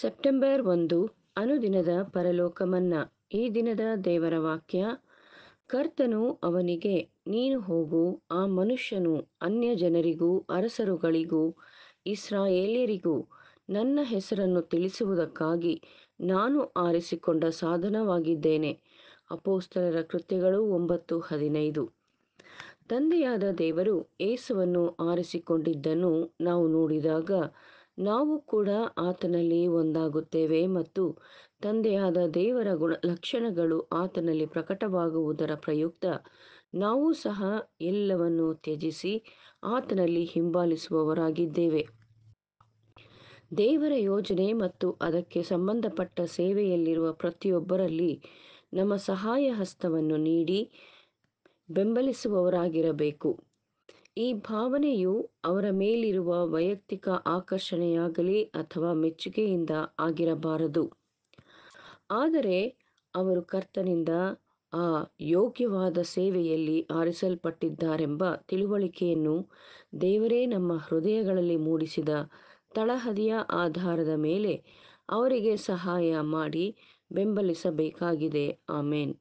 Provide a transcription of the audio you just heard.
September ಒಂದು ಅನುದಿನದ ಪರಲೋಕಮನ್ನ ಈ ದಿನದ ದೇವರ ವಾಕ್ಯ ಕರ್ತನು ಅವನಿಗೆ ನೀನು ಹೋಗು ಆ ಮನುಷ್ಯನು ಅನ್ಯ ಜನರಿಗೂ ಅರಸರುಗಳಿಗೂ ಇಸ್ರಾಯೇಲಿಯರಿಗೂ ನನ್ನ ಹೆಸರನ್ನು ತಿಳಿಸುವುದಕ್ಕಾಗಿ ನಾನು ಆರಿಸಿಕೊಂಡ ಸಾಧನವಾಗಿದ್ದೇನೆ ಅಪೋಸ್ತರರ ಕೃತ್ಯಗಳು ಒಂಬತ್ತು ಹದಿನೈದು ತಂದೆಯಾದ ದೇವರು ಏಸುವನ್ನು ಆರಿಸಿಕೊಂಡಿದ್ದನ್ನು ನಾವು ನೋಡಿದಾಗ ನಾವು ಕೂಡ ಆತನಲ್ಲಿ ಒಂದಾಗುತ್ತೇವೆ ಮತ್ತು ತಂದೆಯಾದ ದೇವರ ಗುಣ ಲಕ್ಷಣಗಳು ಆತನಲ್ಲಿ ಪ್ರಕಟವಾಗುವುದರ ಪ್ರಯುಕ್ತ ನಾವು ಸಹ ಎಲ್ಲವನ್ನು ತ್ಯಜಿಸಿ ಆತನಲ್ಲಿ ಹಿಂಬಾಲಿಸುವವರಾಗಿದ್ದೇವೆ ದೇವರ ಯೋಜನೆ ಮತ್ತು ಅದಕ್ಕೆ ಸಂಬಂಧಪಟ್ಟ ಸೇವೆಯಲ್ಲಿರುವ ಪ್ರತಿಯೊಬ್ಬರಲ್ಲಿ ನಮ್ಮ ಸಹಾಯ ಹಸ್ತವನ್ನು ನೀಡಿ ಬೆಂಬಲಿಸುವವರಾಗಿರಬೇಕು ಈ ಭಾವನೆಯು ಅವರ ಮೇಲಿರುವ ವೈಯಕ್ತಿಕ ಆಕರ್ಷಣೆಯಾಗಲಿ ಅಥವಾ ಮೆಚ್ಚುಗೆಯಿಂದ ಆಗಿರಬಾರದು ಆದರೆ ಅವರು ಕರ್ತನಿಂದ ಆ ಯೋಗ್ಯವಾದ ಸೇವೆಯಲ್ಲಿ ಆರಿಸಲ್ಪಟ್ಟಿದ್ದಾರೆಂಬ ತಿಳುವಳಿಕೆಯನ್ನು ದೇವರೇ ನಮ್ಮ ಹೃದಯಗಳಲ್ಲಿ ಮೂಡಿಸಿದ ತಳಹದಿಯ ಆಧಾರದ ಮೇಲೆ ಅವರಿಗೆ ಸಹಾಯ ಮಾಡಿ ಬೆಂಬಲಿಸಬೇಕಾಗಿದೆ ಆಮೇನ್